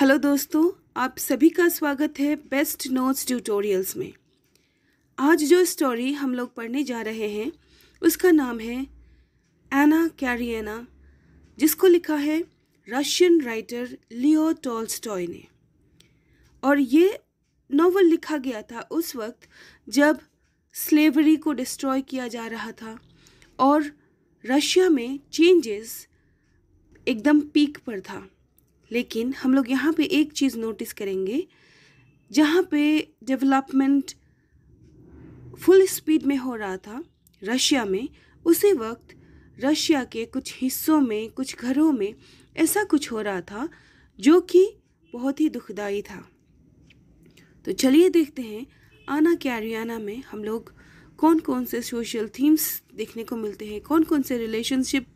Hello दोस्तों आप सभी का स्वागत है बेस्ट नोट्स ट्यूटोरियल्स में आज जो स्टोरी हम लोग पढ़ने जा रहे हैं उसका नाम है एना कैरियना जिसको लिखा है रशियन राइटर लियो टॉल्स्टॉय ने और ये नावल लिखा गया था उस वक्त जब स्लेवरी को डिस्ट्रॉय किया जा रहा था और रशिया में चेंजेस एकदम पीक पर था लेकिन हम लोग यहाँ पे एक चीज़ नोटिस करेंगे जहाँ पे डेवलपमेंट फुल स्पीड में हो रहा था रशिया में उसी वक्त रशिया के कुछ हिस्सों में कुछ घरों में ऐसा कुछ हो रहा था जो कि बहुत ही दुखदाई था तो चलिए देखते हैं आना कैरियाना में हम लोग कौन कौन से सोशल थीम्स देखने को मिलते हैं कौन कौन से रिलेशनशिप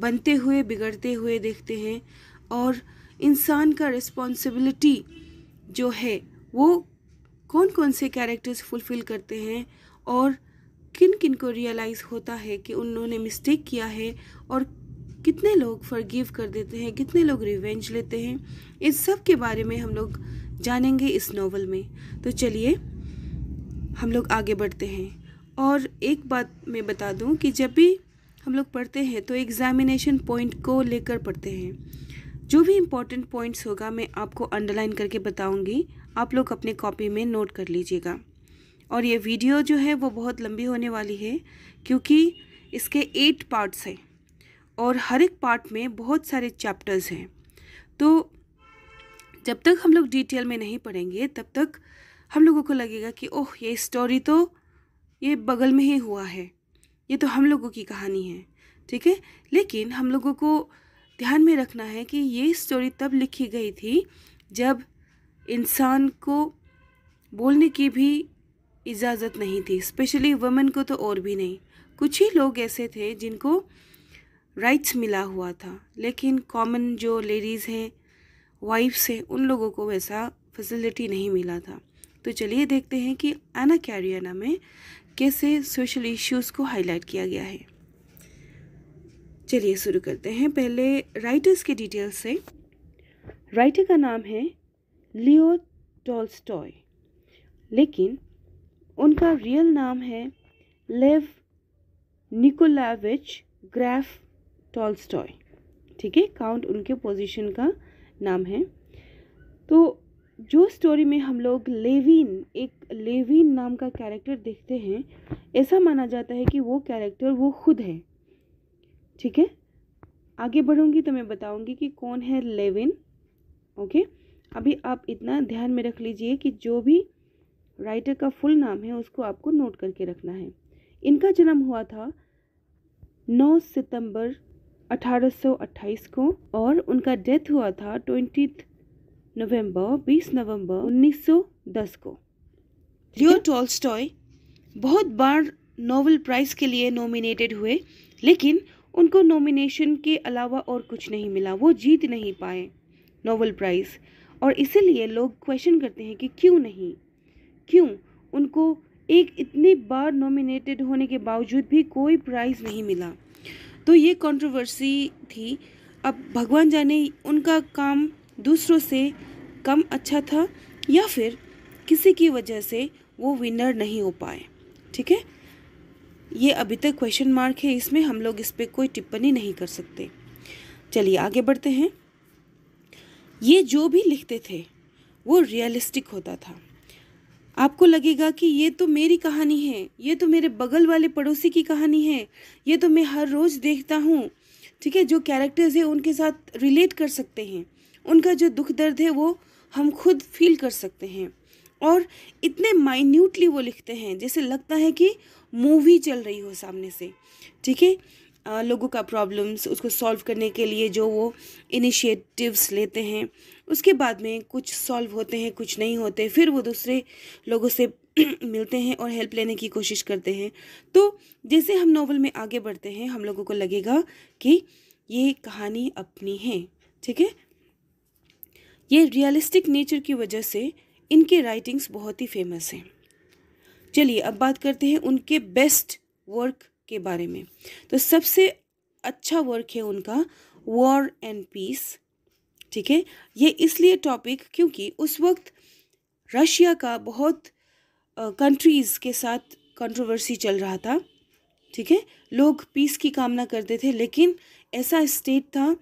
बनते हुए बिगड़ते हुए देखते हैं और इंसान का रिस्पॉन्सिबिलिटी जो है वो कौन कौन से कैरेक्टर्स फुलफ़िल करते हैं और किन किन को रियलाइज़ होता है कि उन्होंने मिस्टेक किया है और कितने लोग फॉरगिव कर देते हैं कितने लोग रिवेंज लेते हैं इस सब के बारे में हम लोग जानेंगे इस नावल में तो चलिए हम लोग आगे बढ़ते हैं और एक बात मैं बता दूं कि जब भी हम लोग पढ़ते हैं तो एग्ज़ामिनेशन पॉइंट को लेकर पढ़ते हैं जो भी इम्पोर्टेंट पॉइंट्स होगा मैं आपको अंडरलाइन करके बताऊंगी आप लोग अपने कॉपी में नोट कर लीजिएगा और ये वीडियो जो है वो बहुत लंबी होने वाली है क्योंकि इसके एट पार्ट्स हैं और हर एक पार्ट में बहुत सारे चैप्टर्स हैं तो जब तक हम लोग डिटेल में नहीं पढ़ेंगे तब तक हम लोगों को लगेगा कि ओह ये स्टोरी तो ये बगल में ही हुआ है ये तो हम लोगों की कहानी है ठीक है लेकिन हम लोगों को ध्यान में रखना है कि ये स्टोरी तब लिखी गई थी जब इंसान को बोलने की भी इजाज़त नहीं थी स्पेशली वमेन को तो और भी नहीं कुछ ही लोग ऐसे थे जिनको राइट्स मिला हुआ था लेकिन कॉमन जो लेडीज़ हैं वाइफ्स हैं उन लोगों को वैसा फैसिलिटी नहीं मिला था तो चलिए देखते हैं कि एना कैरियाना में कैसे सोशल इश्यूज़ को हाईलाइट किया गया है चलिए शुरू करते हैं पहले राइटर्स के डिटेल से राइटर का नाम है लियो टॉल्स्टॉय लेकिन उनका रियल नाम है लेव निकोलाविच ग्रैफ टॉल्स्टॉय ठीक है काउंट उनके पोजीशन का नाम है तो जो स्टोरी में हम लोग लेविन एक लेविन नाम का कैरेक्टर देखते हैं ऐसा माना जाता है कि वो कैरेक्टर वो खुद है ठीक है आगे बढ़ूँगी तो मैं बताऊँगी कि कौन है लेविन ओके अभी आप इतना ध्यान में रख लीजिए कि जो भी राइटर का फुल नाम है उसको आपको नोट करके रखना है इनका जन्म हुआ था 9 सितंबर 1828 को और उनका डेथ हुआ था ट्वेंटी नवंबर 20 नवंबर 1910 को लियो टॉल्स्टॉय बहुत बार नोबेल प्राइज़ के लिए नॉमिनेटेड हुए लेकिन उनको नॉमिनेशन के अलावा और कुछ नहीं मिला वो जीत नहीं पाए नोबल प्राइज़ और इसीलिए लोग क्वेश्चन करते हैं कि क्यों नहीं क्यों उनको एक इतनी बार नॉमिनेटेड होने के बावजूद भी कोई प्राइज़ नहीं मिला तो ये कंट्रोवर्सी थी अब भगवान जाने उनका काम दूसरों से कम अच्छा था या फिर किसी की वजह से वो विनर नहीं हो पाए ठीक है ये अभी तक क्वेश्चन मार्क है इसमें हम लोग इस पर कोई टिप्पणी नहीं कर सकते चलिए आगे बढ़ते हैं ये जो भी लिखते थे वो रियलिस्टिक होता था आपको लगेगा कि ये तो मेरी कहानी है ये तो मेरे बगल वाले पड़ोसी की कहानी है ये तो मैं हर रोज़ देखता हूँ ठीक है जो कैरेक्टर्स हैं उनके साथ रिलेट कर सकते हैं उनका जो दुख दर्द है वो हम खुद फील कर सकते हैं और इतने माइन्यूटली वो लिखते हैं जैसे लगता है कि मूवी चल रही हो सामने से ठीक है लोगों का प्रॉब्लम्स उसको सॉल्व करने के लिए जो वो इनिशिएटिव्स लेते हैं उसके बाद में कुछ सॉल्व होते हैं कुछ नहीं होते फिर वो दूसरे लोगों से मिलते हैं और हेल्प लेने की कोशिश करते हैं तो जैसे हम नावल में आगे बढ़ते हैं हम लोगों को लगेगा कि ये कहानी अपनी है ठीक है ये रियलिस्टिक नेचर की वजह से इनके राइटिंग्स बहुत ही फेमस हैं चलिए अब बात करते हैं उनके बेस्ट वर्क के बारे में तो सबसे अच्छा वर्क है उनका वॉर एंड पीस ठीक है ये इसलिए टॉपिक क्योंकि उस वक्त रशिया का बहुत कंट्रीज़ uh, के साथ कंट्रोवर्सी चल रहा था ठीक है लोग पीस की कामना करते थे लेकिन ऐसा स्टेट था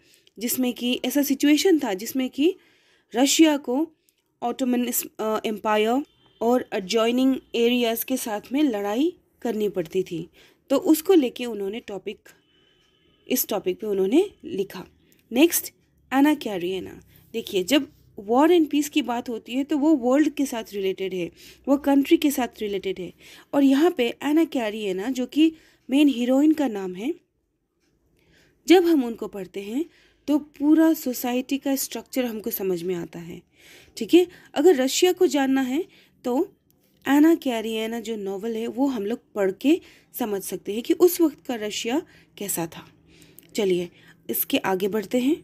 जिसमें कि ऐसा सिचुएशन था जिसमें कि रशिया को ऑटोमन एम्पायर और अडजॉइनिंग एरियाज़ के साथ में लड़ाई करनी पड़ती थी तो उसको लेके उन्होंने टॉपिक इस टॉपिक पे उन्होंने लिखा नेक्स्ट एना कैरियना देखिए जब वॉर एंड पीस की बात होती है तो वो वर्ल्ड के साथ रिलेटेड है वो कंट्री के साथ रिलेटेड है और यहाँ पे एना कैरियना जो कि मेन हीरोइन का नाम है जब हम उनको पढ़ते हैं तो पूरा सोसाइटी का स्ट्रक्चर हमको समझ में आता है ठीक है अगर रशिया को जानना है तो एना कैरियना जो नावल है वो हम लोग पढ़ के समझ सकते हैं कि उस वक्त का रशिया कैसा था चलिए इसके आगे बढ़ते हैं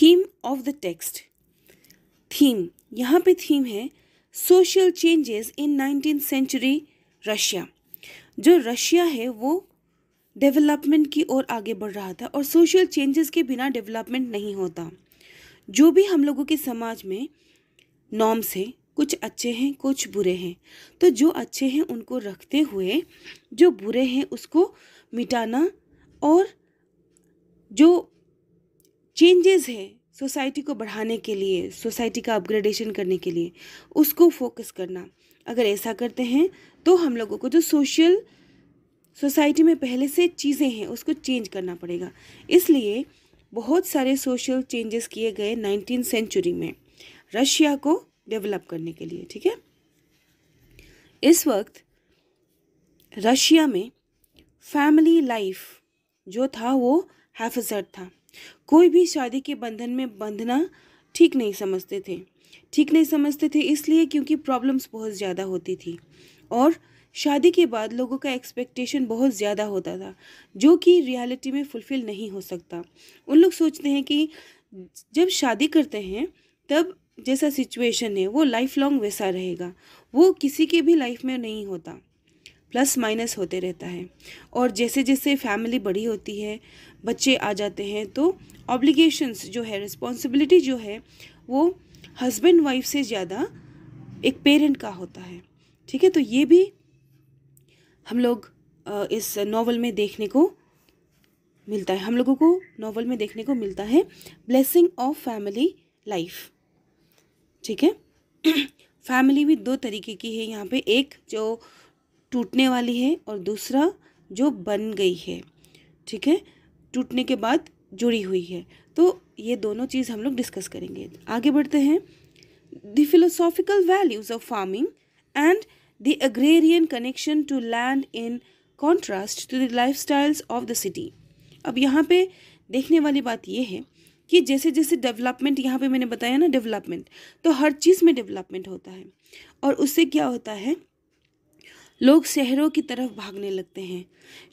theme of the text theme यहाँ पे थीम है social changes in nineteen century Russia जो रशिया है वो डेवलपमेंट की ओर आगे बढ़ रहा था और सोशल चेंजेस के बिना डेवलपमेंट नहीं होता जो भी हम लोगों के समाज में नॉर्म्स हैं कुछ अच्छे हैं कुछ बुरे हैं तो जो अच्छे हैं उनको रखते हुए जो बुरे हैं उसको मिटाना और जो चेंजेस है सोसाइटी को बढ़ाने के लिए सोसाइटी का अपग्रेडेशन करने के लिए उसको फोकस करना अगर ऐसा करते हैं तो हम लोगों को जो सोशल सोसाइटी में पहले से चीज़ें हैं उसको चेंज करना पड़ेगा इसलिए बहुत सारे सोशल चेंजेस किए गए नाइनटीन सेंचुरी में रशिया को डेवलप करने के लिए ठीक है इस वक्त रशिया में फैमिली लाइफ जो था वो हैफजर था कोई भी शादी के बंधन में बंधना ठीक नहीं समझते थे ठीक नहीं समझते थे इसलिए क्योंकि प्रॉब्लम्स बहुत ज़्यादा होती थी और शादी के बाद लोगों का एक्सपेक्टेशन बहुत ज़्यादा होता था जो कि रियलिटी में फुलफ़िल नहीं हो सकता उन लोग सोचते हैं कि जब शादी करते हैं तब जैसा सिचुएशन है वो लाइफ लॉन्ग वैसा रहेगा वो किसी के भी लाइफ में नहीं होता प्लस माइनस होते रहता है और जैसे जैसे फैमिली बड़ी होती है बच्चे आ जाते हैं तो ऑब्लिगेशंस जो है रिस्पॉन्सिबिलिटी जो है वो हस्बैंड वाइफ से ज़्यादा एक पेरेंट का होता है ठीक है तो ये भी हम लोग इस नावल में देखने को मिलता है हम लोगों को नावल में देखने को मिलता है ब्लेसिंग ऑफ फैमिली लाइफ ठीक है फैमिली भी दो तरीके की है यहाँ पे एक जो टूटने वाली है और दूसरा जो बन गई है ठीक है टूटने के बाद जुड़ी हुई है तो ये दोनों चीज़ हम लोग डिस्कस करेंगे आगे बढ़ते हैं the philosophical values of farming and the agrarian connection to land in contrast to the lifestyles of the city. अब यहाँ पे देखने वाली बात यह है कि जैसे जैसे डेवलपमेंट यहाँ पे मैंने बताया ना डेवलपमेंट तो हर चीज़ में डेवलपमेंट होता है और उससे क्या होता है लोग शहरों की तरफ भागने लगते हैं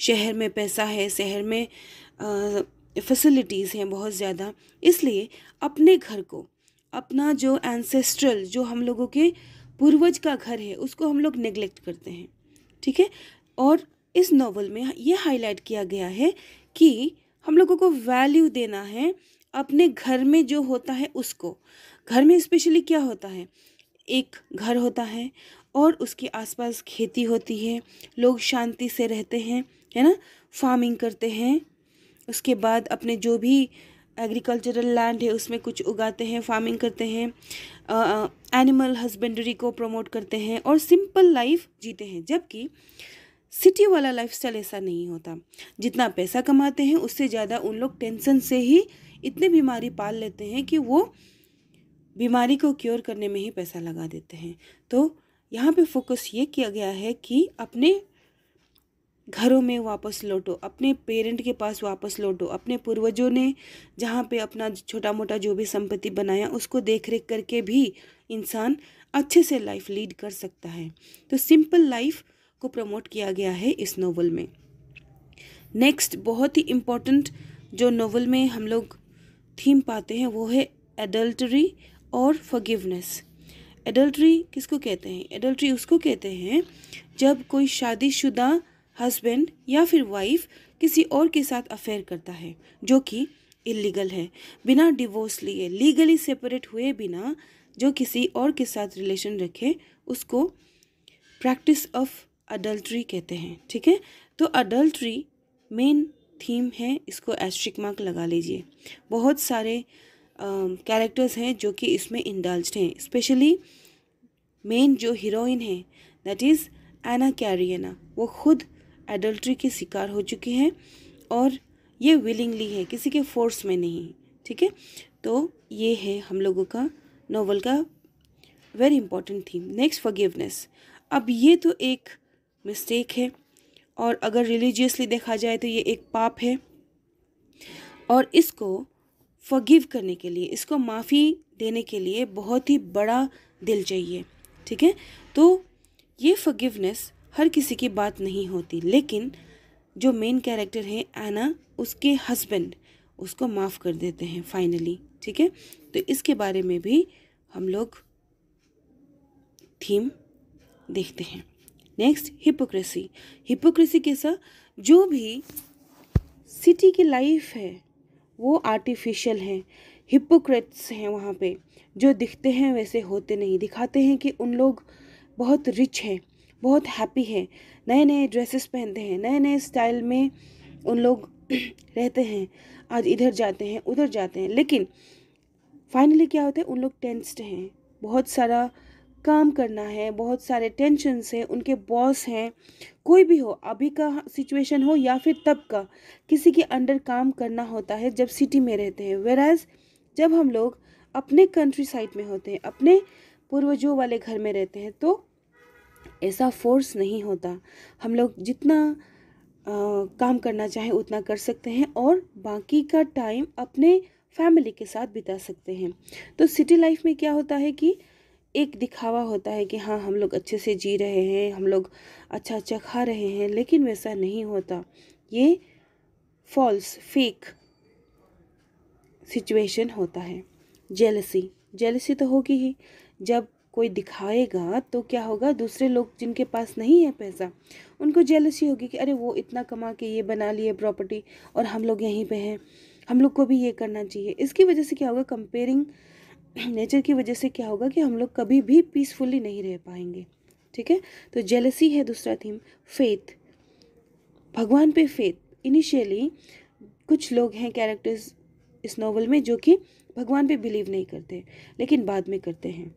शहर में पैसा है शहर में फैसिलिटीज़ हैं बहुत ज़्यादा इसलिए अपने घर को अपना जो एंसेस्ट्रल जो हम लोगों के पूर्वज का घर है उसको हम लोग नेग्लेक्ट करते हैं ठीक है और इस नावल में यह हाईलाइट किया गया है कि हम लोगों को वैल्यू देना है अपने घर में जो होता है उसको घर में स्पेशली क्या होता है एक घर होता है और उसके आसपास खेती होती है लोग शांति से रहते हैं है ना फार्मिंग करते हैं उसके बाद अपने जो भी एग्रीकल्चरल लैंड है उसमें कुछ उगाते हैं फार्मिंग करते हैं एनिमल हस्बेंड्री को प्रमोट करते हैं और सिंपल लाइफ जीते हैं जबकि सिटी वाला लाइफस्टाइल ऐसा नहीं होता जितना पैसा कमाते हैं उससे ज़्यादा उन लोग टेंशन से ही इतनी बीमारी पाल लेते हैं कि वो बीमारी को क्योर करने में ही पैसा लगा देते हैं तो यहाँ पे फोकस ये किया गया है कि अपने घरों में वापस लौटो अपने पेरेंट के पास वापस लौटो अपने पूर्वजों ने जहाँ पे अपना छोटा मोटा जो भी संपत्ति बनाया उसको देख रेख करके भी इंसान अच्छे से लाइफ लीड कर सकता है तो सिंपल लाइफ को प्रमोट किया गया है इस नोवेल में नेक्स्ट बहुत ही इम्पोर्टेंट जो नोवेल में हम लोग थीम पाते हैं वो है एडल्ट्री और फगिवनेस एडल्ट्री किसको कहते हैं एडल्ट्री उसको कहते हैं जब कोई शादीशुदा हस्बैंड या फिर वाइफ किसी और के साथ अफेयर करता है जो कि इलीगल है बिना डिवोर्स लिए लीगली सेपरेट हुए बिना जो किसी और के साथ रिलेशन रखे उसको प्रैक्टिस ऑफ अडल्ट्री कहते हैं ठीक है तो अडल्ट्री मेन थीम है इसको एस्ट्रिक मार्क लगा लीजिए बहुत सारे कैरेक्टर्स uh, हैं जो कि इसमें इंडल्ज हैं स्पेशली मेन जो हीरोइन है दैट इज़ एना कैरियना वो खुद एडल्ट्री के शिकार हो चुके हैं और ये विलिंगली है किसी के फोर्स में नहीं ठीक है तो ये है हम लोगों का नोवेल का very important theme next forgiveness अब ये तो एक मिस्टेक है और अगर रिलीजियसली देखा जाए तो ये एक पाप है और इसको फॉरगिव करने के लिए इसको माफ़ी देने के लिए बहुत ही बड़ा दिल चाहिए ठीक है तो ये फॉरगिवनेस हर किसी की बात नहीं होती लेकिन जो मेन कैरेक्टर है एना उसके हस्बैंड उसको माफ़ कर देते हैं फाइनली ठीक है तो इसके बारे में भी हम लोग थीम देखते हैं नेक्स्ट हिपोक्रेसी हिपोक्रेसी कैसा जो भी सिटी की लाइफ है वो आर्टिफिशियल है हिपोक्रेट्स हैं वहाँ पे जो दिखते हैं वैसे होते नहीं दिखाते हैं कि उन लोग बहुत रिच हैं बहुत हैप्पी हैं नए नए ड्रेसेस पहनते हैं नए नए स्टाइल में उन लोग रहते हैं आज इधर जाते हैं उधर जाते हैं लेकिन फाइनली क्या होता है उन लोग टेंस्ड हैं बहुत सारा काम करना है बहुत सारे टेंशन हैं उनके बॉस हैं कोई भी हो अभी का सिचुएशन हो या फिर तब का किसी के अंडर काम करना होता है जब सिटी में रहते हैं वेराज जब हम लोग अपने कंट्री साइड में होते हैं अपने पूर्वजों वाले घर में रहते हैं तो ऐसा फोर्स नहीं होता हम लोग जितना आ, काम करना चाहें उतना कर सकते हैं और बाकी का टाइम अपने फैमिली के साथ बिता सकते हैं तो सिटी लाइफ में क्या होता है कि एक दिखावा होता है कि हाँ हम लोग अच्छे से जी रहे हैं हम लोग अच्छा अच्छा खा रहे हैं लेकिन वैसा नहीं होता ये फॉल्स फेक सिचुएशन होता है जेलसी जेलसी तो होगी ही जब कोई दिखाएगा तो क्या होगा दूसरे लोग जिनके पास नहीं है पैसा उनको जेलसी होगी कि अरे वो इतना कमा के ये बना लिए प्रॉपर्टी और हम लोग यहीं पे हैं हम लोग को भी ये करना चाहिए इसकी वजह से क्या होगा कंपेयरिंग नेचर की वजह से क्या होगा कि हम लोग कभी भी पीसफुली नहीं रह पाएंगे ठीक है तो जेलसी है दूसरा थीम फेथ भगवान पे फेथ इनिशियली कुछ लोग हैं कैरेक्टर्स इस नॉवल में जो कि भगवान पे बिलीव नहीं करते लेकिन बाद में करते हैं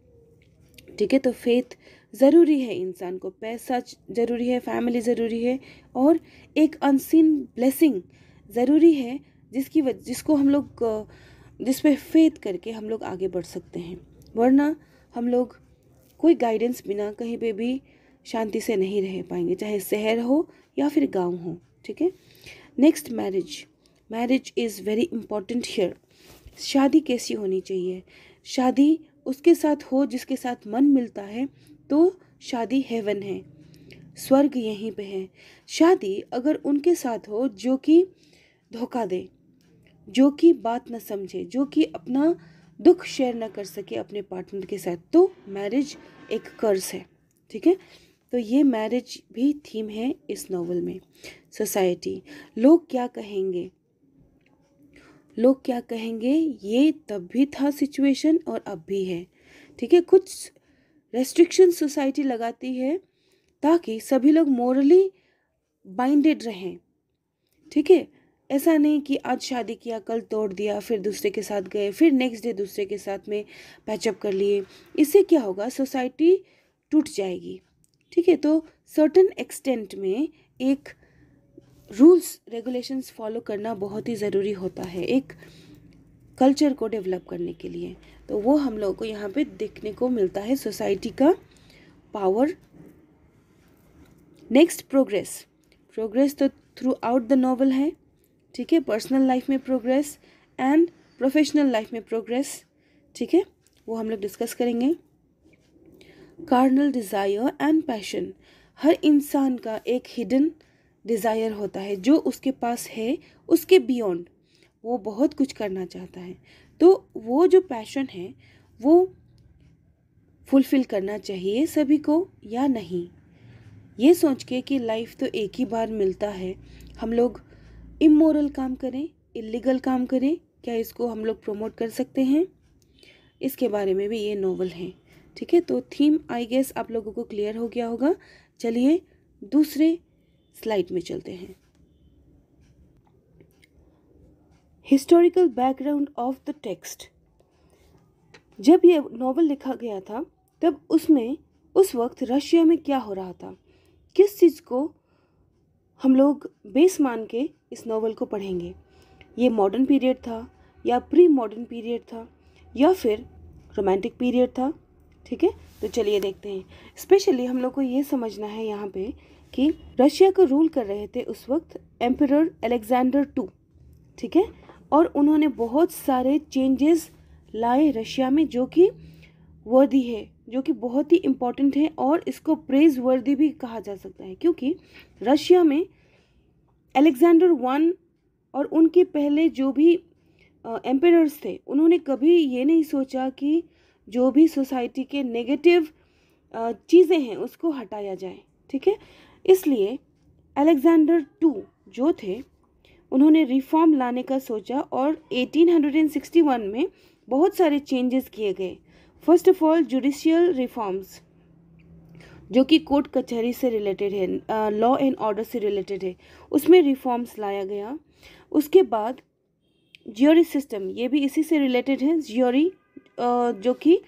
ठीक है तो फेथ ज़रूरी है इंसान को पैसा ज़रूरी है फैमिली ज़रूरी है और एक अनसीन ब्लेसिंग ज़रूरी है जिसकी वजह जिसको हम लोग जिस पे फेथ करके हम लोग आगे बढ़ सकते हैं वरना हम लोग कोई गाइडेंस बिना कहीं पे भी शांति से नहीं रह पाएंगे चाहे शहर हो या फिर गांव हो ठीक है next marriage marriage is very important here शादी कैसी होनी चाहिए शादी उसके साथ हो जिसके साथ मन मिलता है तो शादी हेवन है स्वर्ग यहीं पे है शादी अगर उनके साथ हो जो कि धोखा दे जो कि बात न समझे जो कि अपना दुख शेयर ना कर सके अपने पार्टनर के साथ तो मैरिज एक कर्ज है ठीक है तो ये मैरिज भी थीम है इस नावल में सोसाइटी लोग क्या कहेंगे लोग क्या कहेंगे ये तब भी था सिचुएशन और अब भी है ठीक है कुछ रेस्ट्रिक्शन सोसाइटी लगाती है ताकि सभी लोग मॉरली बाइंडेड रहें ठीक है ऐसा नहीं कि आज शादी किया कल तोड़ दिया फिर दूसरे के साथ गए फिर नेक्स्ट डे दूसरे के साथ में पैचअप कर लिए इससे क्या होगा सोसाइटी टूट जाएगी ठीक है तो सर्टन एक्सटेंट में एक रूल्स रेगुलेशंस फॉलो करना बहुत ही ज़रूरी होता है एक कल्चर को डेवलप करने के लिए तो वो हम लोगों को यहाँ पे देखने को मिलता है सोसाइटी का पावर नेक्स्ट प्रोग्रेस प्रोग्रेस तो थ्रू आउट द नॉवल है ठीक है पर्सनल लाइफ में प्रोग्रेस एंड प्रोफेशनल लाइफ में प्रोग्रेस ठीक है वो हम लोग डिस्कस करेंगे कार्नल डिज़ायर एंड पैशन हर इंसान का एक हिडन डिज़ायर होता है जो उसके पास है उसके बियॉन्ड वो बहुत कुछ करना चाहता है तो वो जो पैशन है वो फुलफ़िल करना चाहिए सभी को या नहीं ये सोच के कि लाइफ तो एक ही बार मिलता है हम लोग इमोरल काम करें इलीगल काम करें क्या इसको हम लोग प्रमोट कर सकते हैं इसके बारे में भी ये नॉवल है ठीक है तो थीम आई गेस आप लोगों को क्लियर हो गया होगा चलिए दूसरे स्लाइड में चलते हैं historical background of the text जब यह नावल लिखा गया था तब उसमें उस वक्त रशिया में क्या हो रहा था किस चीज़ को हम लोग बेस मान के इस नावल को पढ़ेंगे ये मॉडर्न पीरियड था या प्री मॉडर्न पीरियड था या फिर रोमांटिक पीरियड था ठीक है तो चलिए देखते हैं स्पेशली हम लोग को ये समझना है यहाँ पे कि रशिया को रूल कर रहे थे उस वक्त एम्पर अलेक्जेंडर टू ठीक है और उन्होंने बहुत सारे चेंजेस लाए रशिया में जो कि वर्दी है जो कि बहुत ही इम्पॉर्टेंट है और इसको प्रेज वर्दी भी कहा जा सकता है क्योंकि रशिया में अलेक्जेंडर वन और उनके पहले जो भी एम्पेयर्स थे उन्होंने कभी ये नहीं सोचा कि जो भी सोसाइटी के नेगेटिव चीज़ें हैं उसको हटाया जाए ठीक है इसलिए अलेक्ज़ेंडर टू जो थे उन्होंने रिफॉर्म लाने का सोचा और 1861 में बहुत सारे चेंजेस किए गए first of all judicial reforms जो कि कोर्ट कचहरी से रिलेटेड है लॉ एंड ऑर्डर से रिलेटेड है उसमें रिफॉर्म्स लाया गया उसके बाद ज्योरी सिस्टम ये भी इसी से रिलेटेड है ज्योरी जो कि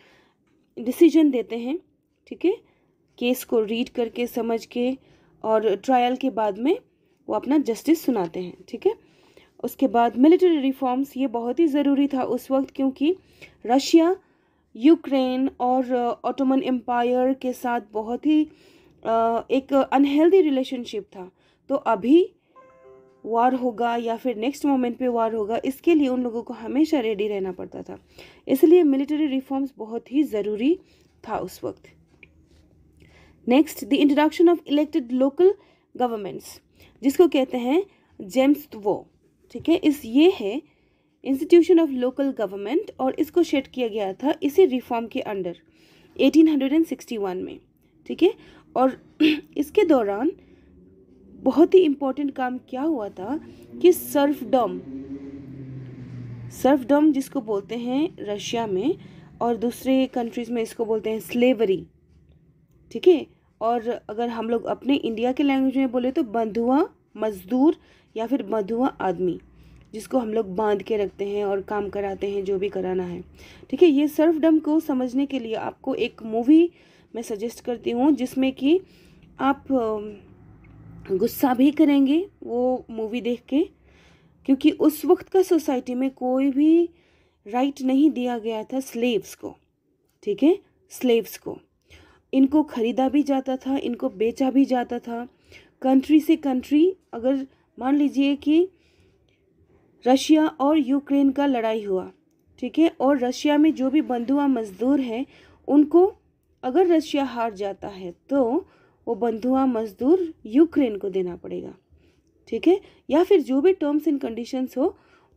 डिसीजन देते हैं ठीक है केस को रीड करके समझ के और ट्रायल के बाद में वो अपना जस्टिस सुनाते हैं ठीक है उसके बाद मिलिट्री रिफॉर्म्स ये बहुत ही ज़रूरी था उस वक्त क्योंकि रशिया यूक्रेन और ऑटोमन एम्पायर के साथ बहुत ही एक अनहेल्दी रिलेशनशिप था तो अभी वार होगा या फिर नेक्स्ट मोमेंट पे वार होगा इसके लिए उन लोगों को हमेशा रेडी रहना पड़ता था इसलिए मिलिट्री रिफॉर्म्स बहुत ही ज़रूरी था उस वक्त next the introduction of elected local governments जिसको कहते हैं जेम्स वो ठीक है इस ये है इंस्टीट्यूशन ऑफ लोकल गवर्नमेंट और इसको शेड किया गया था इसी रिफॉर्म के अंडर 1861 में ठीक है और इसके दौरान बहुत ही इम्पोर्टेंट काम क्या हुआ था कि सर्फडम सर्फडम जिसको बोलते हैं रशिया में और दूसरे कंट्रीज़ में इसको बोलते हैं स्लेवरी ठीक है और अगर हम लोग अपने इंडिया के लैंग्वेज में बोले तो बंधुआ मजदूर या फिर बंधुआ आदमी जिसको हम लोग बांध के रखते हैं और काम कराते हैं जो भी कराना है ठीक है ये सर्फडम को समझने के लिए आपको एक मूवी मैं सजेस्ट करती हूँ जिसमें कि आप गुस्सा भी करेंगे वो मूवी देख के क्योंकि उस वक्त का सोसाइटी में कोई भी राइट नहीं दिया गया था स्लेव्स को ठीक है स्लेव्स को इनको ख़रीदा भी जाता था इनको बेचा भी जाता था कंट्री से कंट्री अगर मान लीजिए कि रशिया और यूक्रेन का लड़ाई हुआ ठीक है और रशिया में जो भी बंधुआ मजदूर हैं उनको अगर रशिया हार जाता है तो वो बंधुआ मजदूर यूक्रेन को देना पड़ेगा ठीक है या फिर जो भी टर्म्स एंड कंडीशंस हो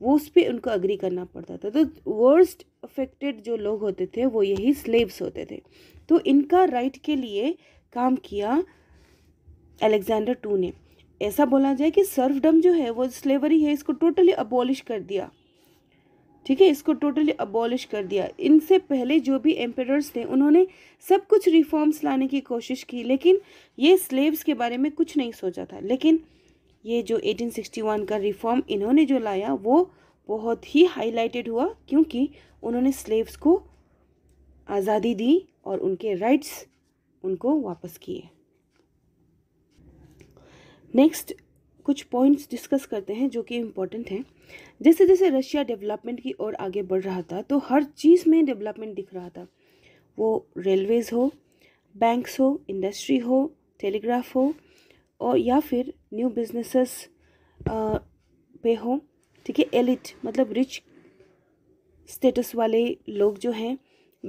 वो उस पर उनको अग्री करना पड़ता था तो वर्स्ट अफेक्टेड जो लोग होते थे वो यही स्लेब्स होते थे तो इनका राइट के लिए काम किया अलेक्जेंडर टू ने ऐसा बोला जाए कि सर्वडम जो है वो स्लेवरी है इसको टोटली अबॉलिश कर दिया ठीक है इसको टोटली अबॉलिश कर दिया इनसे पहले जो भी एम्पेयर्स थे उन्होंने सब कुछ रिफॉर्म्स लाने की कोशिश की लेकिन ये स्लेव्स के बारे में कुछ नहीं सोचा था लेकिन ये जो 1861 का रिफॉर्म इन्होंने जो लाया वो बहुत ही हाईलाइटेड हुआ क्योंकि उन्होंने स्लेव्स को आज़ादी दी और उनके राइट्स उनको वापस किए नेक्स्ट कुछ पॉइंट्स डिस्कस करते हैं जो कि इम्पोर्टेंट हैं जैसे जैसे रशिया डेवलपमेंट की ओर आगे बढ़ रहा था तो हर चीज़ में डेवलपमेंट दिख रहा था वो रेलवेज़ हो बैंक्स हो इंडस्ट्री हो टेलीग्राफ हो और या फिर न्यू बिजनेसेस पे हो ठीक है एलिट मतलब रिच स्टेटस वाले लोग जो हैं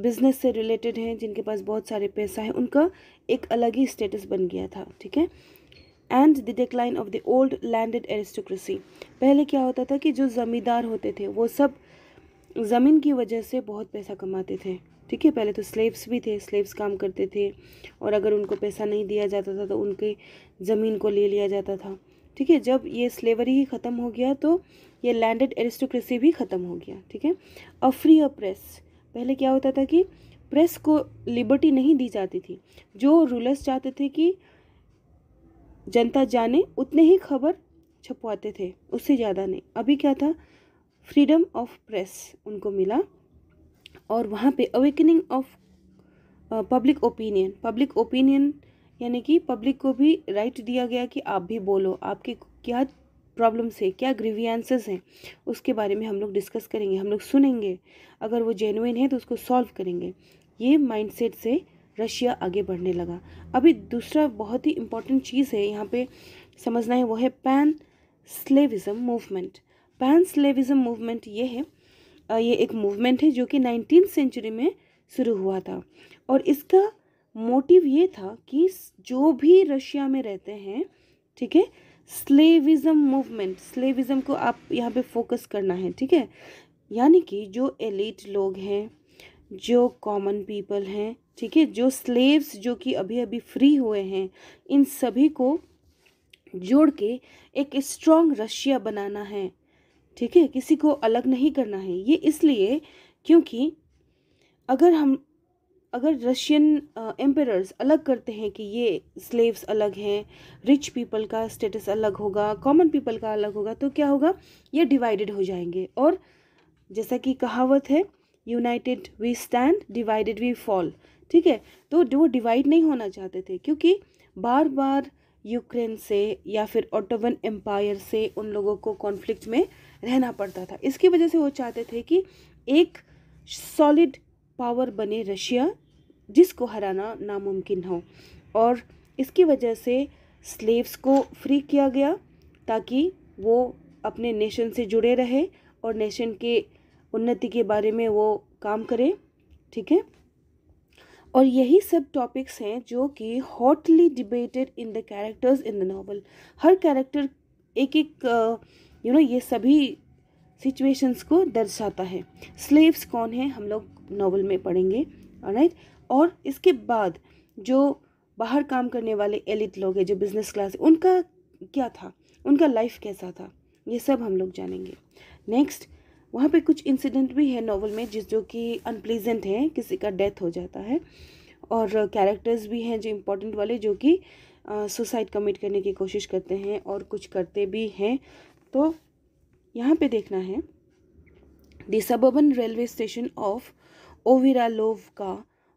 बिजनेस से रिलेटेड हैं जिनके पास बहुत सारे पैसा है उनका एक अलग ही स्टेटस बन गया था ठीक है and the decline of the old landed aristocracy पहले क्या होता था कि जो ज़मींदार होते थे वो सब ज़मीन की वजह से बहुत पैसा कमाते थे ठीक है पहले तो स्लेव्स भी थे स्लेव्स काम करते थे और अगर उनको पैसा नहीं दिया जाता था तो उनके ज़मीन को ले लिया जाता था ठीक है जब ये स्लेवरी ही ख़त्म हो गया तो ये लैंडेड एरिस्टोक्रेसी भी ख़त्म हो गया ठीक है अ फ्री अ प्रेस पहले क्या होता था कि प्रेस को लिबर्टी नहीं दी जाती थी जो रूलर्स चाहते थे कि जनता जाने उतने ही खबर छपवाते थे उससे ज़्यादा नहीं अभी क्या था फ्रीडम ऑफ प्रेस उनको मिला और वहाँ पे awakening of public opinion public opinion यानी कि पब्लिक को भी राइट दिया गया कि आप भी बोलो आपके क्या प्रॉब्लम्स है क्या ग्रीवियंसेस हैं उसके बारे में हम लोग डिस्कस करेंगे हम लोग सुनेंगे अगर वो जेनुइन है तो उसको सॉल्व करेंगे ये माइंडसेट से रशिया आगे बढ़ने लगा अभी दूसरा बहुत ही इम्पोर्टेंट चीज़ है यहाँ पे समझना है वो है pan Slavism movement pan Slavism movement ये है ये एक मूवमेंट है जो कि नाइनटीन सेंचुरी में शुरू हुआ था और इसका मोटिव ये था कि जो भी रशिया में रहते हैं ठीक है स्लेविज़म मूवमेंट स्लेविज़म को आप यहाँ पे फोकस करना है ठीक है यानी कि जो एलिट लोग हैं जो कॉमन पीपल हैं ठीक है जो स्लेव्स जो कि अभी अभी फ्री हुए हैं इन सभी को जोड़ के एक स्ट्रॉन्ग रशिया बनाना है ठीक है किसी को अलग नहीं करना है ये इसलिए क्योंकि अगर हम अगर रशियन एम्पेयर्स अलग करते हैं कि ये स्लेव्स अलग हैं रिच पीपल का स्टेटस अलग होगा कॉमन पीपल का अलग होगा तो क्या होगा ये डिवाइडेड हो जाएंगे और जैसा कि कहावत है united we stand divided we fall ठीक है तो वो डिवाइड नहीं होना चाहते थे क्योंकि बार बार यूक्रेन से या फिर ओटोवन एम्पायर से उन लोगों को कॉन्फ्लिक्ट में रहना पड़ता था इसकी वजह से वो चाहते थे कि एक सॉलिड पावर बने रशिया जिसको हराना नामुमकिन हो और इसकी वजह से स्लेव्स को फ्री किया गया ताकि वो अपने नेशन से जुड़े रहे और नेशन के उन्नति के बारे में वो काम करें ठीक है और यही सब टॉपिक्स हैं जो कि hotly debated in the characters in the novel हर कैरेक्टर एक एक यू नो ये सभी सिचुएशंस को दर्शाता है स्लेव्स कौन हैं हम लोग नावल में पढ़ेंगे राइट और इसके बाद जो बाहर काम करने वाले एलिट लोग हैं जो बिजनेस क्लास उनका क्या था उनका लाइफ कैसा था ये सब हम लोग जानेंगे नेक्स्ट वहाँ पे कुछ इंसिडेंट भी है नावल में जिस जो कि अनप्लीजेंट हैं किसी का डेथ हो जाता है और कैरेक्टर्स भी हैं जो इम्पोर्टेंट वाले जो कि सुसाइड कमिट करने की कोशिश करते हैं और कुछ करते भी हैं तो यहाँ पे देखना है the suburban railway station of Obiralovka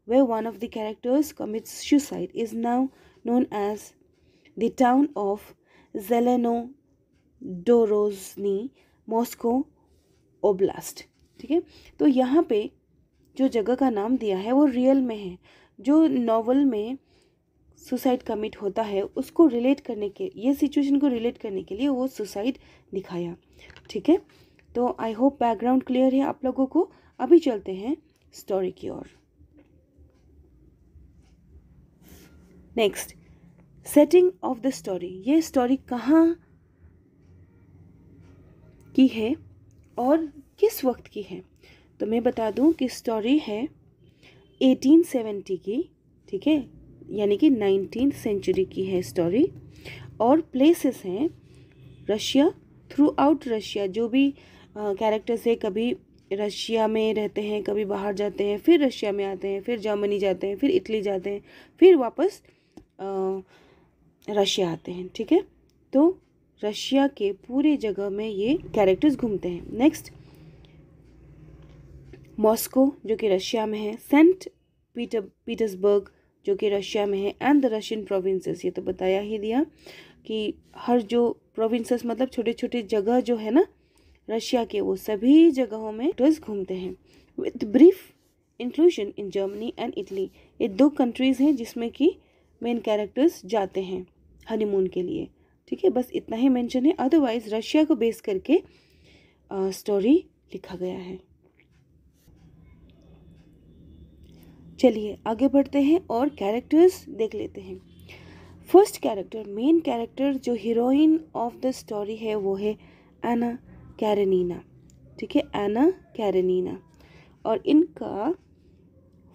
where one of the characters commits suicide is now known as the town of Zheleznodorozhny Moscow Oblast ठीक है तो यहाँ पे जो जगह का नाम दिया है वो रियल में है जो नॉवल में सुसाइड कमिट होता है उसको रिलेट करने के ये सिचुएशन को रिलेट करने के लिए वो सुसाइड दिखाया ठीक है तो आई होप बैकग्राउंड क्लियर है आप लोगों को अभी चलते हैं स्टोरी की ओर next setting of the story ये स्टोरी कहाँ की है और किस वक्त की है तो मैं बता दूं कि स्टोरी है 1870 की ठीक है यानी कि नाइनटीन सेंचुरी की है स्टोरी और प्लेसेस हैं रशिया थ्रू आउट रशिया जो भी कैरेक्टर्स है कभी रशिया में रहते हैं कभी बाहर जाते हैं फिर रशिया में आते हैं फिर जर्मनी जाते हैं फिर इटली जाते हैं फिर वापस रशिया आते हैं ठीक है तो रशिया के पूरे जगह में ये कैरेक्टर्स घूमते हैं नेक्स्ट मॉस्को जो कि रशिया में है सेंट पीटर पीटर्सबर्ग जो कि रशिया में है एंड द रशियन प्रोविंसेस ये तो बताया ही दिया कि हर जो प्रोविंसेस मतलब छोटे छोटे जगह जो है ना रशिया के वो सभी जगहों में एक्टर्स घूमते हैं with brief inclusion in Germany and Italy ये दो कंट्रीज़ हैं जिसमें कि मेन कैरेक्टर्स जाते हैं हनीमून के लिए ठीक है बस इतना ही मेंशन है अदरवाइज रशिया को बेस करके आ, स्टोरी लिखा गया है चलिए आगे बढ़ते हैं और कैरेक्टर्स देख लेते हैं फर्स्ट कैरेक्टर मेन कैरेक्टर जो हीरोइन ऑफ द स्टोरी है वो है एना कैरनीना ठीक है एना कैरनीना और इनका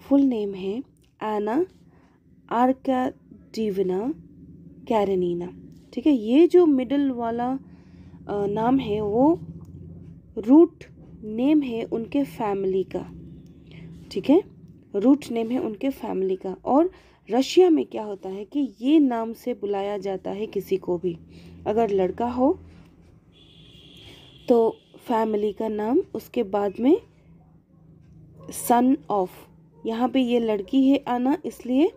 फुल नेम है एना डिवना कैरनीना ठीक है ये जो मिडल वाला नाम है वो रूट नेम है उनके फैमिली का ठीक है रूट नेम है उनके फैमिली का और रशिया में क्या होता है कि ये नाम से बुलाया जाता है किसी को भी अगर लड़का हो तो फैमिली का नाम उसके बाद में सन ऑफ यहाँ पे ये लड़की है आना इसलिए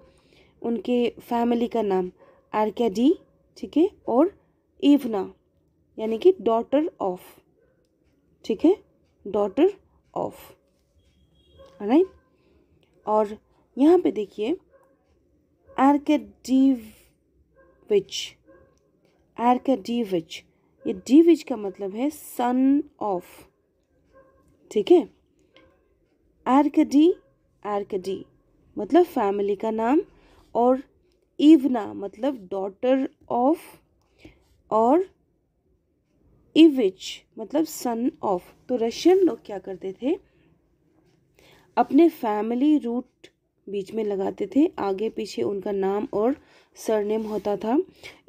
उनके फैमिली का नाम आर्कैडी ठीक है और इवना यानी कि डॉटर ऑफ ठीक है डॉटर ऑफ राइट और यहाँ पे देखिए आर्केडीविच आर्केडीविच ये डीविच का मतलब है सन ऑफ ठीक है आर्कडी आर्कडी मतलब फैमिली का नाम और इवना मतलब डॉटर ऑफ और इविच मतलब सन ऑफ तो रशियन लोग क्या करते थे अपने फैमिली रूट बीच में लगाते थे आगे पीछे उनका नाम और सरनेम होता था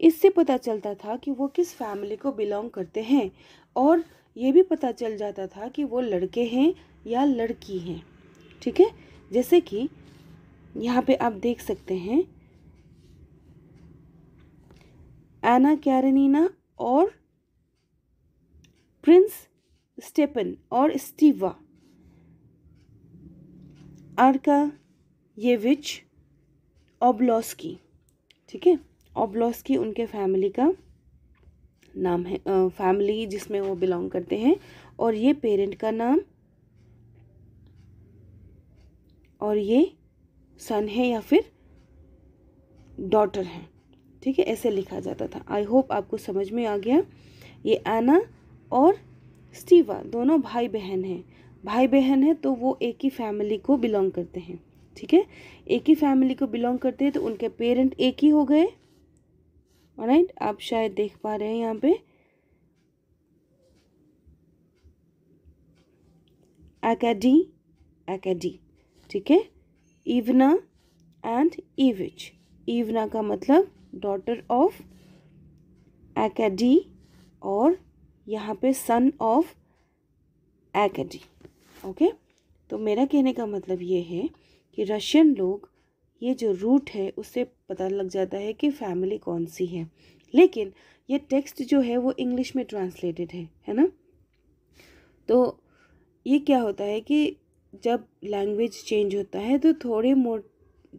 इससे पता चलता था कि वो किस फैमिली को बिलोंग करते हैं और ये भी पता चल जाता था कि वो लड़के हैं या लड़की हैं ठीक है जैसे कि यहाँ पे आप देख सकते हैं एना कैरनीना और प्रिंस स्टेपन और स्टीवा आर्का येविच ओब्लॉस्की ठीक है ओब्लॉस्की उनके फैमिली का नाम है फैमिली जिसमें वो बिलोंग करते हैं और ये पेरेंट का नाम और ये सन है या फिर डॉटर है ठीक है ऐसे लिखा जाता था आई होप आपको समझ में आ गया ये एना और स्टीवा दोनों भाई बहन हैं भाई बहन है तो वो एक ही फैमिली को बिलोंग करते हैं ठीक है एक ही फैमिली को बिलोंग करते हैं तो उनके पेरेंट एक ही हो गए राइट आप शायद देख पा रहे हैं यहाँ पे एकेडी एकेडी ठीक है इवना एंड ईविच इवना का मतलब डॉटर ऑफ एकेडी और यहाँ पे सन ऑफ एकेडी ओके तो मेरा कहने का मतलब ये है कि रशियन लोग ये जो रूट है उससे पता लग जाता है कि फैमिली कौन सी है लेकिन ये टेक्स्ट जो है वो इंग्लिश में ट्रांसलेटेड है है ना तो ये क्या होता है कि जब लैंग्वेज चेंज होता है तो थोड़े मोड़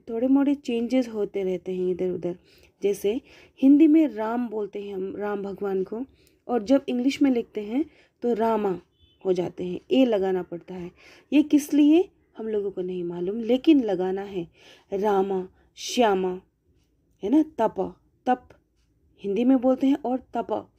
थोड़े मोड़े चेंजेस होते रहते हैं इधर उधर जैसे हिंदी में राम बोलते हैं हम राम भगवान को और जब इंग्लिश में लिखते हैं तो रामा हो जाते हैं ए लगाना पड़ता है ये किस लिए हम लोगों को नहीं मालूम लेकिन लगाना है रामा श्यामा है ना तप तप हिंदी में बोलते हैं और तप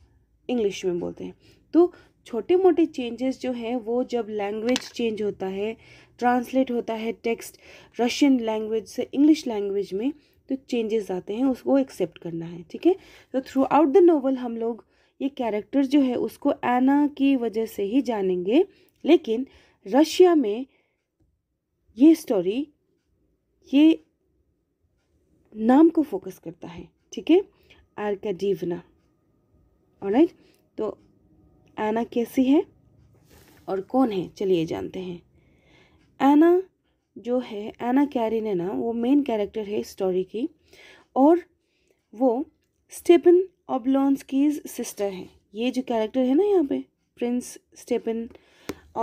इंग्लिश में बोलते हैं तो छोटे मोटे चेंजेस जो हैं वो जब लैंग्वेज चेंज होता है ट्रांसलेट होता है टेक्स्ट रशियन लैंग्वेज से इंग्लिश लैंग्वेज में तो चेंजेस आते हैं उसको एक्सेप्ट करना है ठीक है तो थ्रू आउट द नावल हम लोग ये कैरेक्टर जो है उसको एना की वजह से ही जानेंगे लेकिन रशिया में ये स्टोरी ये नाम को फोकस करता है ठीक है आर्काडीवना राइट तो एना कैसी है और कौन है चलिए जानते हैं एना जो है एना कैरिन है ना वो मेन कैरेक्टर है स्टोरी की और वो स्टेपन ऑबलॉन्स की सिस्टर है ये जो कैरेक्टर है ना यहाँ पे प्रिंस स्टेपन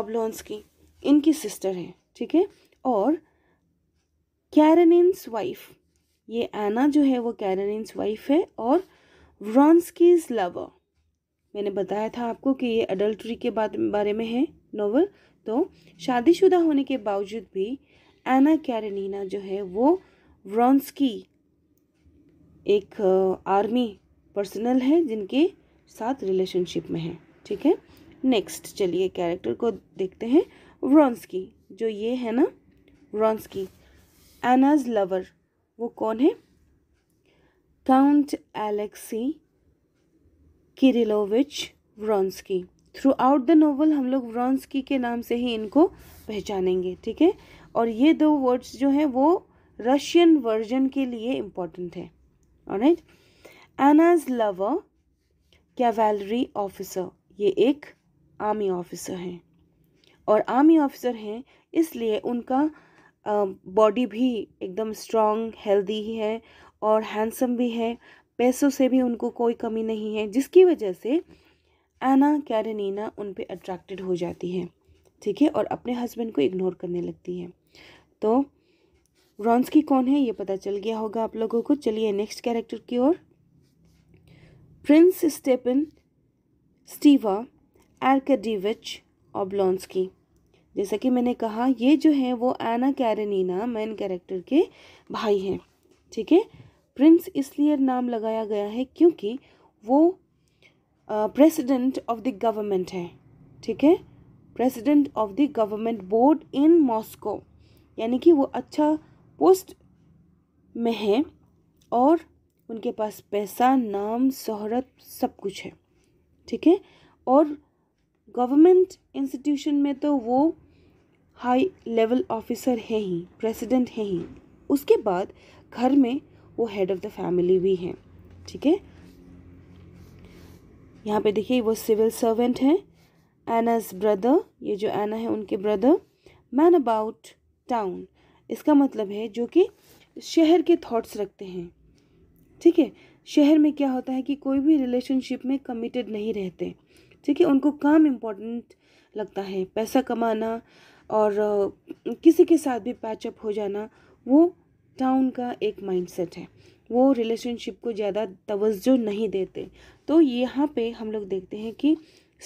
ऑबलॉन्स की इनकी सिस्टर है ठीक है और कैरनिन्स वाइफ ये एना जो है वो कैरनिन्स वाइफ है और व्रॉन्सकीज लवर मैंने बताया था आपको कि ये अडल्ट्री के बारे में है नोवल तो शादीशुदा होने के बावजूद भी एना कैरेनिना जो है वो व्रॉन्सकी एक आर्मी पर्सनल है जिनके साथ रिलेशनशिप में है ठीक है नेक्स्ट चलिए कैरेक्टर को देखते हैं व्रॉन्सकी जो ये है ना व्रॉन्सकी एनाज लवर वो कौन है Count Alexei Kirillovich Vronsky throughout the novel हम लोग व्रॉन्सकी के नाम से ही इनको पहचानेंगे ठीक है और ये दो वर्ड्स जो हैं वो रशियन वर्जन के लिए इम्पॉर्टेंट है right Anna's lover cavalry officer ये एक आर्मी ऑफिसर हैं और आर्मी ऑफिसर हैं इसलिए उनका बॉडी भी एकदम स्ट्रॉन्ग हेल्दी ही है और हैंडसम भी है पैसों से भी उनको कोई कमी नहीं है जिसकी वजह से एना कैरनीना उन पर अट्रैक्टेड हो जाती है ठीक है और अपने हस्बैंड को इग्नोर करने लगती है तो रॉन्सकी कौन है ये पता चल गया होगा आप लोगों को चलिए नेक्स्ट कैरेक्टर की ओर प्रिंस स्टेपन स्टीवा ब्लॉन्स की जैसा कि मैंने कहा ये जो है वो एना कैरेनिना मैन कैरेक्टर के भाई हैं ठीक है प्रिंस इसलिए नाम लगाया गया है क्योंकि वो प्रेसिडेंट ऑफ द गवर्नमेंट है ठीक है president of the government board in Moscow यानी कि वो अच्छा पोस्ट में है और उनके पास पैसा नाम शहरत सब कुछ है ठीक है और गवर्नमेंट इंस्टीट्यूशन में तो वो हाई लेवल ऑफिसर हैं ही प्रेसिडेंट हैं ही उसके बाद घर में वो हेड ऑफ़ द फैमिली भी हैं ठीक है यहाँ पे देखिए वो सिविल सर्वेंट हैं एनाज ब्रदर ये जो एना है उनके ब्रदर मैन अबाउट टाउन इसका मतलब है जो कि शहर के थॉट्स रखते हैं ठीक है शहर में क्या होता है कि कोई भी रिलेशनशिप में कमिटेड नहीं रहते ठीक है उनको काम इम्पोर्टेंट लगता है पैसा कमाना और किसी के साथ भी पैचअप हो जाना वो टाउन का एक माइंडसेट है वो रिलेशनशिप को ज़्यादा तवज्जो नहीं देते तो यहाँ पे हम लोग देखते हैं कि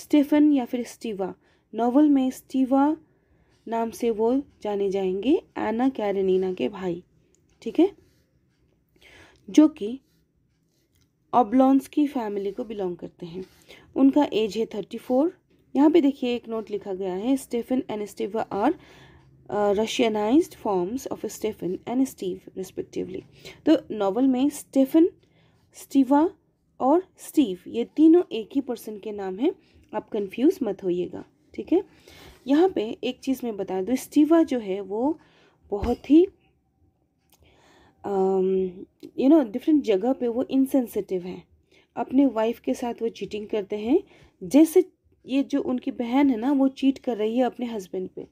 स्टीफन या फिर स्टीवा नावल में स्टीवा नाम से वो जाने जाएंगे एना कैरेनिना के भाई ठीक है जो कि ऑब्लॉन्स की फैमिली को बिलोंग करते हैं उनका एज है थर्टी फोर यहाँ पे देखिए एक नोट लिखा गया है Stephen and Steve are Russianised forms of Stephen and Steve respectively तो नॉवल में स्टेफन स्टीवा और स्टीव ये तीनों एक ही पर्सन के नाम हैं आप कंफ्यूज मत होइएगा ठीक है यहाँ पे एक चीज़ मैं बता दूँ स्टीवा जो है वो बहुत ही यू नो डिफरेंट जगह पे वो इनसेंसिटिव है अपने वाइफ के साथ वो चीटिंग करते हैं जैसे ये जो उनकी बहन है ना वो चीट कर रही है अपने हस्बैंड पे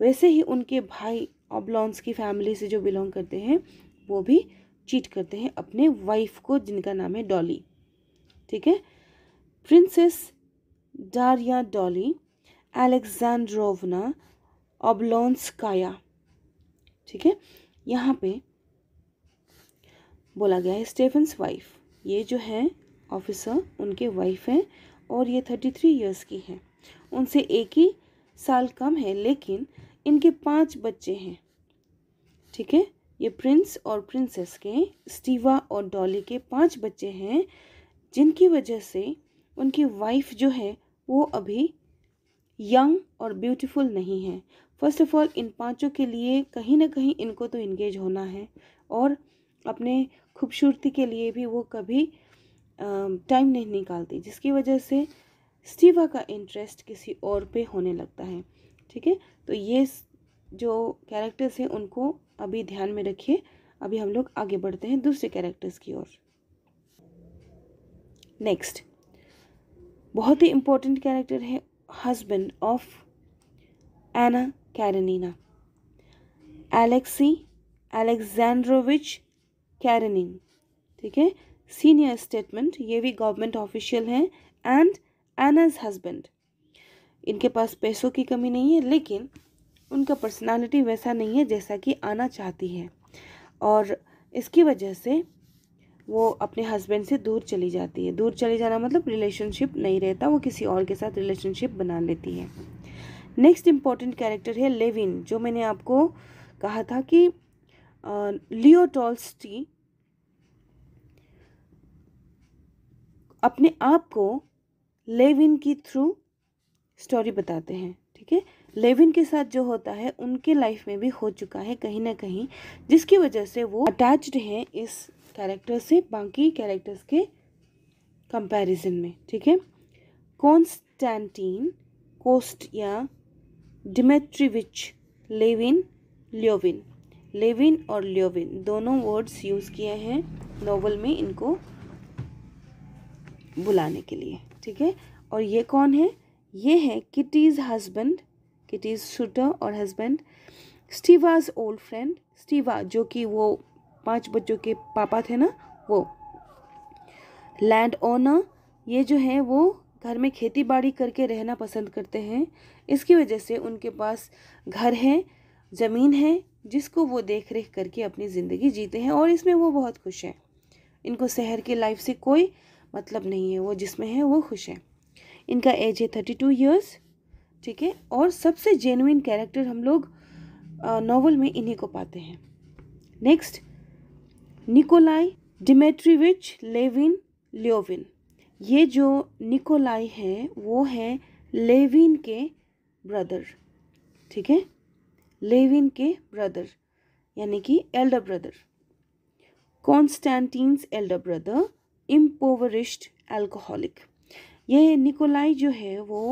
वैसे ही उनके भाई ऑबलॉन्स की फैमिली से जो बिलोंग करते हैं वो भी चीट करते हैं अपने वाइफ को जिनका नाम है डॉली ठीक है princess Daria Dolly Alexandrovna Oblonskaya ठीक है यहाँ पे बोला गया है स्टेफन्स वाइफ ये जो है ऑफिसर उनके वाइफ हैं और ये थर्टी थ्री ईयर्स की हैं उनसे एक ही साल कम है लेकिन इनके पांच बच्चे हैं ठीक है ये प्रिंस और प्रिंसेस के स्टीवा और डॉली के पांच बच्चे हैं जिनकी वजह से उनकी वाइफ जो है वो अभी यंग और ब्यूटीफुल नहीं है फर्स्ट ऑफ ऑल इन पांचों के लिए कहीं ना कहीं इनको तो इंगेज होना है और अपने खूबसूरती के लिए भी वो कभी टाइम नहीं निकालती जिसकी वजह से स्टीवा का इंटरेस्ट किसी और पे होने लगता है ठीक है तो ये जो कैरेक्टर्स हैं उनको अभी ध्यान में रखिए अभी हम लोग आगे बढ़ते हैं दूसरे कैरेक्टर्स की ओर नेक्स्ट बहुत ही इम्पोर्टेंट कैरेक्टर है husband of Anna Karenina, Alexei Alexandrovich Karenin. ठीक है सीनियर स्टेटमेंट ये भी गवर्नमेंट ऑफिशियल हैं एंड एनाज हस्बैंड इनके पास पैसों की कमी नहीं है लेकिन उनका पर्सनालिटी वैसा नहीं है जैसा कि आना चाहती है और इसकी वजह से वो अपने हस्बैंड से दूर चली जाती है दूर चली जाना मतलब रिलेशनशिप नहीं रहता वो किसी और के साथ रिलेशनशिप बना लेती है नेक्स्ट इम्पॉर्टेंट कैरेक्टर है लेविन जो मैंने आपको कहा था कि लियो टॉल्स्टी अपने आप को लेविन की थ्रू स्टोरी बताते हैं ठीक है लेविन के साथ जो होता है उनके लाइफ में भी हो चुका है कहीं ना कहीं जिसकी वजह से वो अटैच्ड हैं इस कैरेक्टर से बाकी कैरेक्टर्स के कंपैरिजन में ठीक है कॉन्स्टेंटीन कोस्ट या डिमेट्रीविच लेविन ल्योविन लेविन और ल्योविन दोनों वर्ड्स यूज़ किए हैं नोवेल में इनको बुलाने के लिए ठीक है और ये कौन है ये है किटीज़ हस्बैंड किटीज़ शूटर और husband Stiva's old friend Stiva जो कि वो पांच बच्चों के पापा थे ना वो लैंड ओनर ये जो है वो घर में खेती बाड़ी करके रहना पसंद करते हैं इसकी वजह से उनके पास घर है ज़मीन है जिसको वो देख रेख करके अपनी ज़िंदगी जीते हैं और इसमें वो बहुत खुश हैं इनको शहर के लाइफ से कोई मतलब नहीं है वो जिसमें है वो खुश हैं इनका एज है थर्टी टू ईयर्स ठीक है और सबसे जेनुइन कैरेक्टर हम लोग नॉवल में इन्हीं को पाते हैं next Nikolai Dmitrievich Levin Lyovin ये जो निकोलाई है वो है लेविन के ब्रदर ठीक है लेविन के ब्रदर यानी कि elder brother Konstantin's elder brother impoverished alcoholic ये निकोलाई जो है वो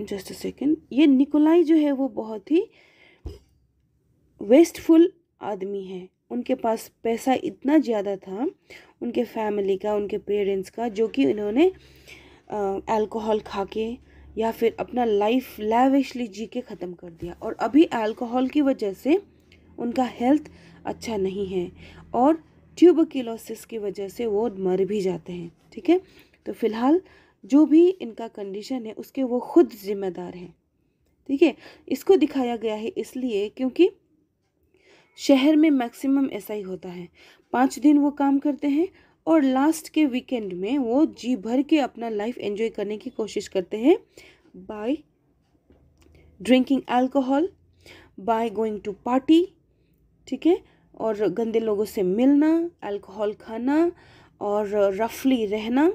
जस्ट अ सेकेंड ये निकोलाई जो है वो बहुत ही वेस्टफुल आदमी हैं उनके पास पैसा इतना ज़्यादा था उनके फैमिली का उनके पेरेंट्स का जो कि उन्होंने अल्कोहल खा के या फिर अपना लाइफ लैविशली जी के ख़त्म कर दिया और अभी अल्कोहल की वजह से उनका हेल्थ अच्छा नहीं है और ट्यूबकिलोसिस की वजह से वो मर भी जाते हैं ठीक है तो फिलहाल जो भी इनका कंडीशन है उसके वो खुद जिम्मेदार हैं ठीक है इसको दिखाया गया है इसलिए क्योंकि शहर में मैक्सिमम ऐसा ही होता है पाँच दिन वो काम करते हैं और लास्ट के वीकेंड में वो जी भर के अपना लाइफ एंजॉय करने की कोशिश करते हैं by drinking alcohol by going to party ठीक है और गंदे लोगों से मिलना अल्कोहल खाना और रफली रहना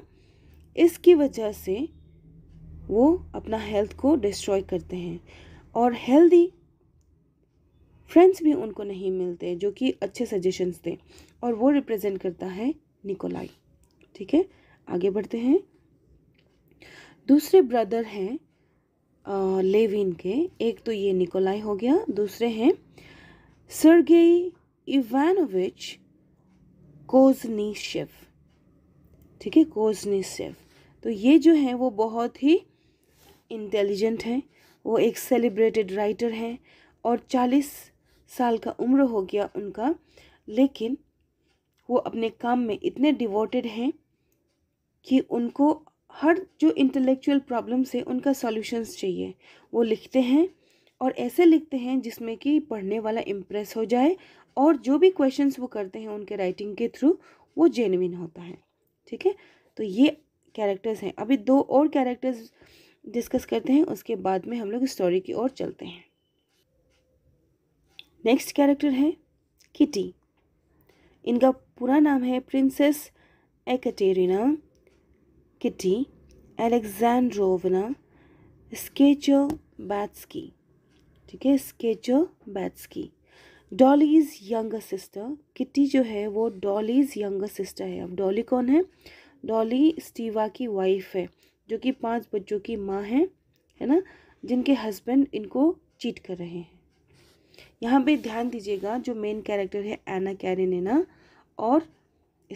इसकी वजह से वो अपना हेल्थ को डिस्ट्रॉय करते हैं और हेल्दी फ्रेंड्स भी उनको नहीं मिलते जो कि अच्छे सजेशंस दें और वो रिप्रेजेंट करता है निकोलाई ठीक है आगे बढ़ते हैं दूसरे ब्रदर हैं लेविन के एक तो ये निकोलाई हो गया दूसरे हैं सर्गेई इवानोविच शिव ठीक है कोजनी शिव तो ये जो हैं वो बहुत ही इंटेलिजेंट हैं वो एक सेलिब्रेटेड राइटर हैं और चालीस साल का उम्र हो गया उनका लेकिन वो अपने काम में इतने डिवोटेड हैं कि उनको हर जो इंटेलेक्चुअल प्रॉब्लम से उनका सॉल्यूशंस चाहिए वो लिखते हैं और ऐसे लिखते हैं जिसमें कि पढ़ने वाला इम्प्रेस हो जाए और जो भी क्वेश्चंस वो करते हैं उनके राइटिंग के थ्रू वो जेनविन होता है ठीक है तो ये कैरेक्टर्स हैं अभी दो और कैरेक्टर्स डिस्कस करते हैं उसके बाद में हम लोग स्टोरी की ओर चलते हैं नेक्स्ट कैरेक्टर है किटी इनका पूरा नाम है princess Ekaterina Kitty Alexandrovna Shcherbatsky ठीक है Shcherbatsky Dolly's younger sister Kitty जो है वो डॉलीज यंगर सिस्टर है अब डॉली कौन है डॉली स्टीवा की वाइफ है जो कि पांच बच्चों की माँ है है ना जिनके हस्बैंड इनको चीट कर रहे हैं यहाँ पे ध्यान दीजिएगा जो मेन कैरेक्टर है एना कैरेनिना और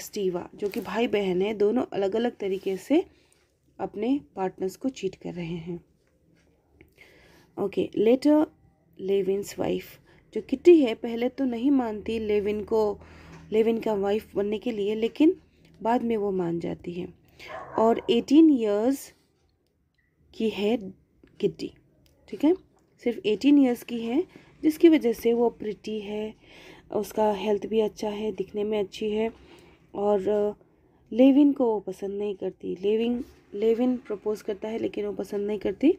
स्टीवा जो कि भाई बहन है दोनों अलग अलग तरीके से अपने पार्टनर्स को चीट कर रहे हैं ओके लेटर लेविन्स वाइफ जो किटी है पहले तो नहीं मानती लेविन को लेविन का वाइफ बनने के लिए लेकिन बाद में वो मान जाती है और एटीन ईयर्स की है किटी ठीक है सिर्फ एटीन ईयर्स की है जिसकी वजह से वो प्रिटी है उसका हेल्थ भी अच्छा है दिखने में अच्छी है और लेविन uh, को वो पसंद नहीं करती लेविन लेविन प्रपोज़ करता है लेकिन वो पसंद नहीं करती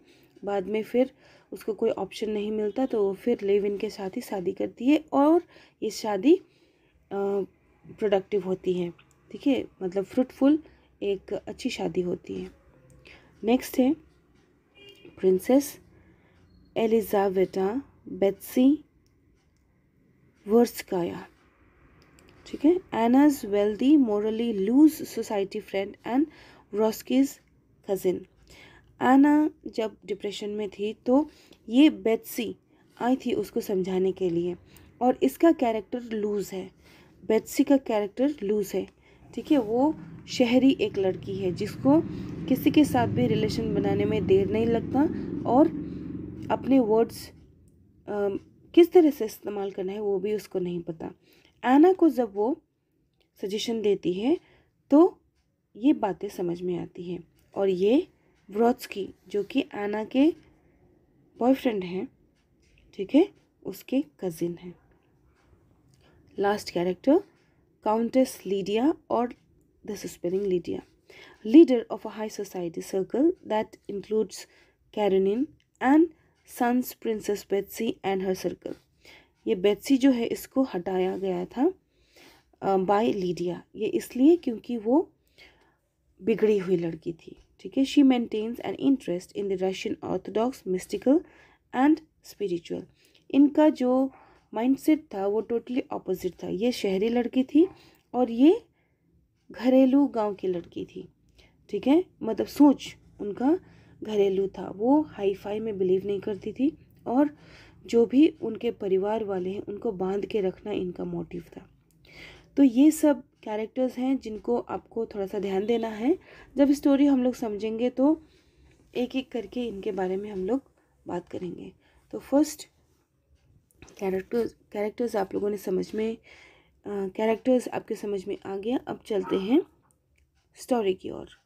बाद में फिर उसको कोई ऑप्शन नहीं मिलता तो वो फिर लेविन के साथ ही शादी करती है और ये शादी प्रोडक्टिव uh, होती है ठीक है मतलब फ्रूटफुल एक अच्छी शादी होती है नेक्स्ट है प्रिंसेस एलिजावेटा बेत्सी वर्सकाया ठीक है Anna's wealthy morally loose society friend and Vronsky's cousin Anna जब डिप्रेशन में थी तो ये बेट्सी आई थी उसको समझाने के लिए और इसका कैरेक्टर लूज है बेत्सी का कैरेक्टर लूज है ठीक है वो शहरी एक लड़की है जिसको किसी के साथ भी रिलेशन बनाने में देर नहीं लगता और अपने वर्ड्स किस तरह से इस्तेमाल करना है वो भी उसको नहीं पता एना को जब वो सजेशन देती है तो ये बातें समझ में आती हैं और ये की जो कि एना के बॉयफ्रेंड हैं ठीक है उसके कज़िन हैं लास्ट कैरेक्टर काउंटेस लीडिया और दिस सस्पेरिंग Lydia leader of a high society circle that includes Karenin and sons princess Betsy and her circle ये बेट्सी जो है इसको हटाया गया था बाय लीडिया ये इसलिए क्योंकि वो बिगड़ी हुई लड़की थी ठीक है she maintains an interest in the Russian Orthodox mystical and spiritual इनका जो माइंडसेट था वो टोटली ऑपोजिट था ये शहरी लड़की थी और ये घरेलू गांव की लड़की थी ठीक है मतलब सोच उनका घरेलू था वो हाई फाई में बिलीव नहीं करती थी और जो भी उनके परिवार वाले हैं उनको बांध के रखना इनका मोटिव था तो ये सब कैरेक्टर्स हैं जिनको आपको थोड़ा सा ध्यान देना है जब स्टोरी हम लोग समझेंगे तो एक एक करके इनके बारे में हम लोग बात करेंगे तो फर्स्ट कैरेक्टर्स कैरेक्टर्स आप लोगों ने समझ में कैरेक्टर्स आपके समझ में आ गया अब चलते हैं स्टोरी की ओर